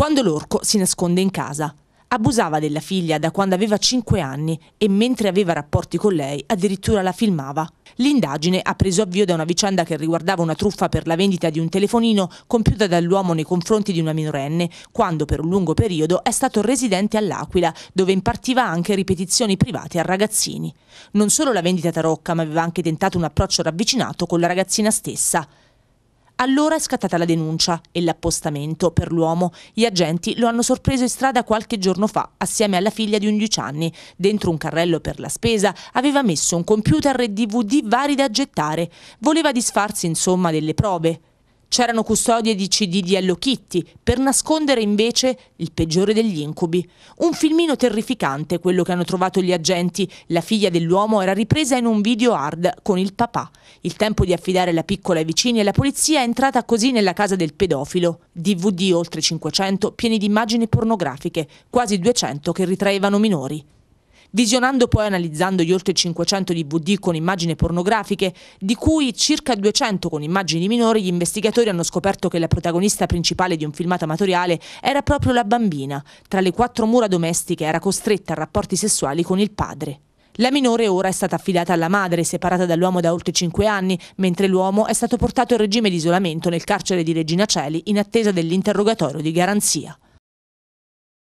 quando l'orco si nasconde in casa. Abusava della figlia da quando aveva 5 anni e mentre aveva rapporti con lei addirittura la filmava. L'indagine ha preso avvio da una vicenda che riguardava una truffa per la vendita di un telefonino compiuta dall'uomo nei confronti di una minorenne, quando per un lungo periodo è stato residente all'Aquila, dove impartiva anche ripetizioni private a ragazzini. Non solo la vendita tarocca, ma aveva anche tentato un approccio ravvicinato con la ragazzina stessa. Allora è scattata la denuncia e l'appostamento per l'uomo. Gli agenti lo hanno sorpreso in strada qualche giorno fa assieme alla figlia di 11 anni. Dentro un carrello per la spesa aveva messo un computer e DVD vari da gettare. Voleva disfarsi insomma delle prove. C'erano custodie di CD di Hello Kitty per nascondere invece il peggiore degli incubi. Un filmino terrificante quello che hanno trovato gli agenti. La figlia dell'uomo era ripresa in un video hard con il papà. Il tempo di affidare la piccola ai vicini e la polizia è entrata così nella casa del pedofilo. DVD oltre 500 pieni di immagini pornografiche, quasi 200 che ritraevano minori. Visionando poi e analizzando gli oltre 500 DVD con immagini pornografiche, di cui circa 200 con immagini minori, gli investigatori hanno scoperto che la protagonista principale di un filmato amatoriale era proprio la bambina. Tra le quattro mura domestiche era costretta a rapporti sessuali con il padre. La minore ora è stata affidata alla madre, separata dall'uomo da oltre 5 anni, mentre l'uomo è stato portato in regime di isolamento nel carcere di Regina Celi in attesa dell'interrogatorio di garanzia.